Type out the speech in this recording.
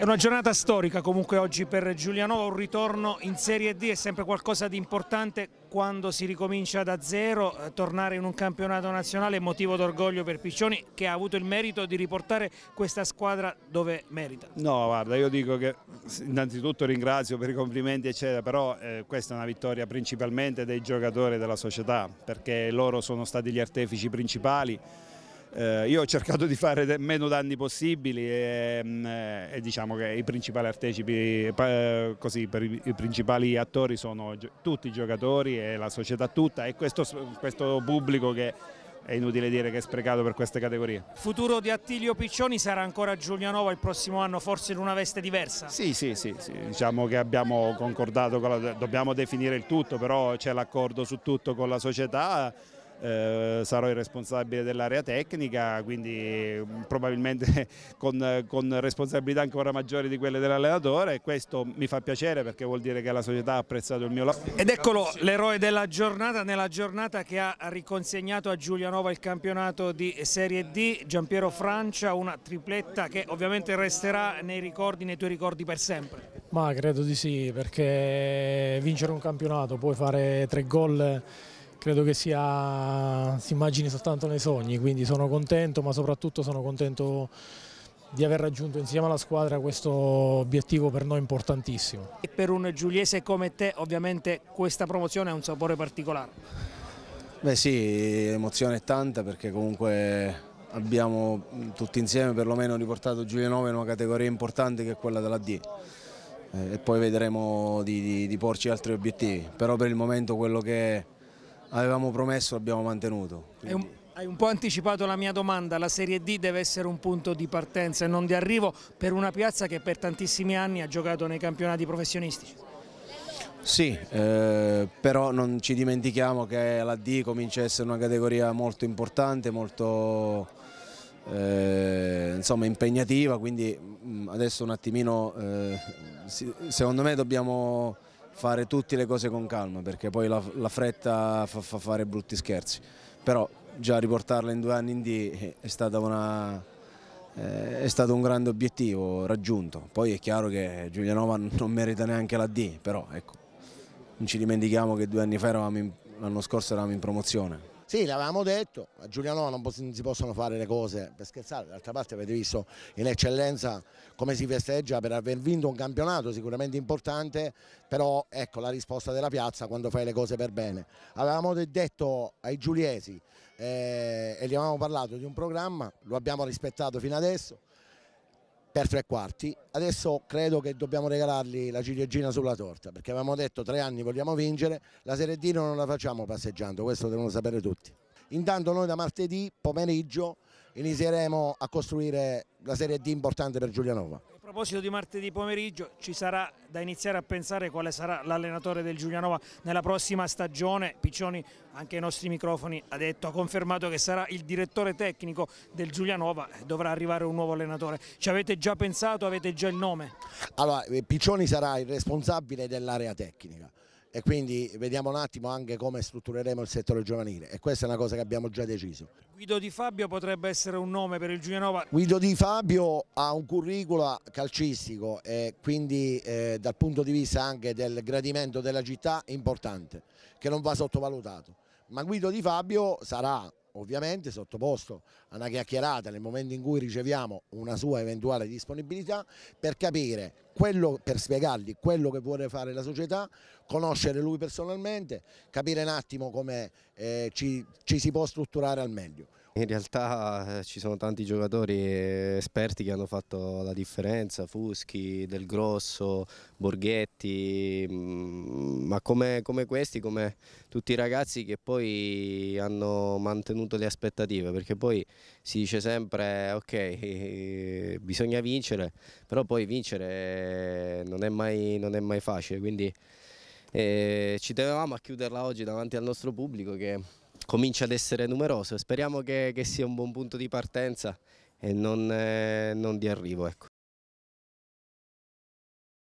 È una giornata storica comunque oggi per Giulianova, un ritorno in Serie D è sempre qualcosa di importante quando si ricomincia da zero, eh, tornare in un campionato nazionale è motivo d'orgoglio per Piccioni che ha avuto il merito di riportare questa squadra dove merita. No guarda io dico che innanzitutto ringrazio per i complimenti eccetera, però eh, questa è una vittoria principalmente dei giocatori della società perché loro sono stati gli artefici principali eh, io ho cercato di fare meno danni possibili e, mm, eh, e diciamo che i principali artecipi, così, i, i, principali attori sono tutti i giocatori e la società tutta e questo, questo pubblico che è inutile dire che è sprecato per queste categorie. Futuro di Attilio Piccioni sarà ancora Giulianova il prossimo anno, forse in una veste diversa? Sì, sì, sì, sì. diciamo che abbiamo concordato, la... dobbiamo definire il tutto, però c'è l'accordo su tutto con la società eh, sarò il responsabile dell'area tecnica, quindi mm, probabilmente con, con responsabilità ancora maggiori di quelle dell'allenatore e questo mi fa piacere perché vuol dire che la società ha apprezzato il mio lavoro. Ed eccolo l'eroe della giornata, nella giornata che ha riconsegnato a Giulianova il campionato di Serie D, Giampiero Francia, una tripletta che ovviamente resterà nei ricordi, nei tuoi ricordi per sempre. Ma credo di sì, perché vincere un campionato, puoi fare tre gol credo che sia, si immagini soltanto nei sogni, quindi sono contento ma soprattutto sono contento di aver raggiunto insieme alla squadra questo obiettivo per noi importantissimo. E per un giuliese come te ovviamente questa promozione ha un sapore particolare? Beh sì, l'emozione è tanta perché comunque abbiamo tutti insieme perlomeno riportato Giulianova in una categoria importante che è quella della D eh, e poi vedremo di, di, di porci altri obiettivi, però per il momento quello che avevamo promesso l'abbiamo mantenuto. Quindi... Hai un po' anticipato la mia domanda, la Serie D deve essere un punto di partenza e non di arrivo per una piazza che per tantissimi anni ha giocato nei campionati professionistici. Sì, eh, però non ci dimentichiamo che la D comincia a essere una categoria molto importante, molto eh, insomma, impegnativa, quindi mm, adesso un attimino, eh, secondo me dobbiamo fare tutte le cose con calma perché poi la, la fretta fa, fa, fare brutti scherzi, però già riportarla in due anni in D eh, è, una, eh, è stato un grande obiettivo raggiunto, poi è chiaro che Giulianova non merita neanche la D, però ecco, non ci dimentichiamo che due anni fa l'anno scorso eravamo in promozione, sì, l'avevamo detto, a Giuliano non, si possono fare le cose per scherzare, d'altra parte avete visto in eccellenza come si festeggia per aver vinto un campionato sicuramente importante, però ecco la risposta della piazza quando fai le cose per bene. Avevamo detto ai giuliesi eh, e gli avevamo parlato di un programma, lo abbiamo rispettato fino adesso, per tre quarti. Adesso credo che dobbiamo regalargli la ciliegina sulla torta, perché avevamo detto tre anni vogliamo vincere, la Serie D non la facciamo passeggiando, questo devono sapere tutti. Intanto noi da martedì pomeriggio inizieremo a costruire la Serie D importante per Giulianova. A proposito di martedì pomeriggio ci sarà da iniziare a pensare quale sarà l'allenatore del Giulianova nella prossima stagione. Piccioni anche ai nostri microfoni ha detto, ha confermato che sarà il direttore tecnico del Giulianova, dovrà arrivare un nuovo allenatore. Ci avete già pensato, avete già il nome? Allora eh, Piccioni sarà il responsabile dell'area tecnica e quindi vediamo un attimo anche come struttureremo il settore giovanile e questa è una cosa che abbiamo già deciso. Guido Di Fabio potrebbe essere un nome per il Giulianova? Guido Di Fabio ha un curriculum calcistico e quindi eh, dal punto di vista anche del gradimento della città importante che non va sottovalutato ma Guido Di Fabio sarà ovviamente sottoposto a una chiacchierata nel momento in cui riceviamo una sua eventuale disponibilità per capire quello, per spiegargli quello che vuole fare la società, conoscere lui personalmente, capire un attimo come eh, ci, ci si può strutturare al meglio. In realtà eh, ci sono tanti giocatori eh, esperti che hanno fatto la differenza, Fuschi, Del Grosso, Borghetti, mm, ma come, come, questi, come tutti i ragazzi che poi hanno mantenuto le aspettative, perché poi si dice sempre ok, bisogna vincere, però poi vincere non è mai, non è mai facile, quindi eh, ci tenevamo a chiuderla oggi davanti al nostro pubblico che comincia ad essere numeroso. Speriamo che, che sia un buon punto di partenza e non, eh, non di arrivo. Ecco.